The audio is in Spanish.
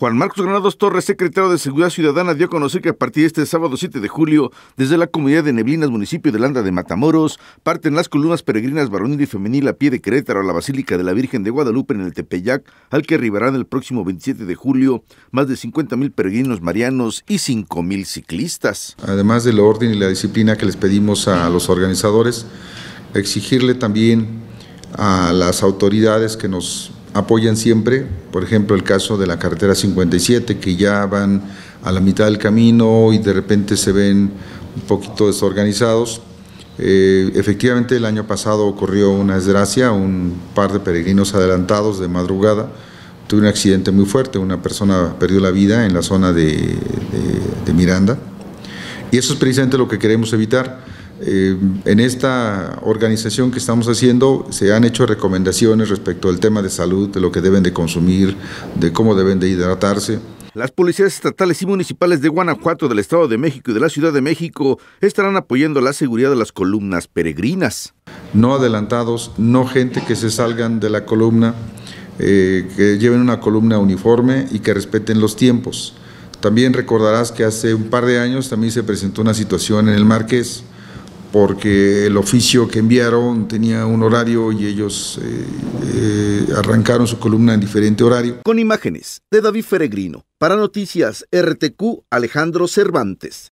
Juan Marcos Granados Torres, secretario de Seguridad Ciudadana, dio a conocer que a partir de este sábado 7 de julio, desde la comunidad de Neblinas, municipio de Landa de Matamoros, parten las columnas peregrinas varonil y femenil a pie de Querétaro a la Basílica de la Virgen de Guadalupe en el Tepeyac, al que arribarán el próximo 27 de julio más de 50 mil peregrinos marianos y 5 mil ciclistas. Además de la orden y la disciplina que les pedimos a los organizadores, exigirle también a las autoridades que nos apoyan siempre, por ejemplo, el caso de la carretera 57, que ya van a la mitad del camino y de repente se ven un poquito desorganizados. Eh, efectivamente, el año pasado ocurrió una desgracia, un par de peregrinos adelantados de madrugada. Tuvo un accidente muy fuerte, una persona perdió la vida en la zona de, de Miranda. Y eso es precisamente lo que queremos evitar eh, en esta organización que estamos haciendo se han hecho recomendaciones respecto al tema de salud, de lo que deben de consumir, de cómo deben de hidratarse. Las policías estatales y municipales de Guanajuato, del Estado de México y de la Ciudad de México estarán apoyando la seguridad de las columnas peregrinas. No adelantados, no gente que se salgan de la columna, eh, que lleven una columna uniforme y que respeten los tiempos. También recordarás que hace un par de años también se presentó una situación en el Marqués, porque el oficio que enviaron tenía un horario y ellos eh, eh, arrancaron su columna en diferente horario. Con imágenes de David Feregrino, para Noticias RTQ Alejandro Cervantes.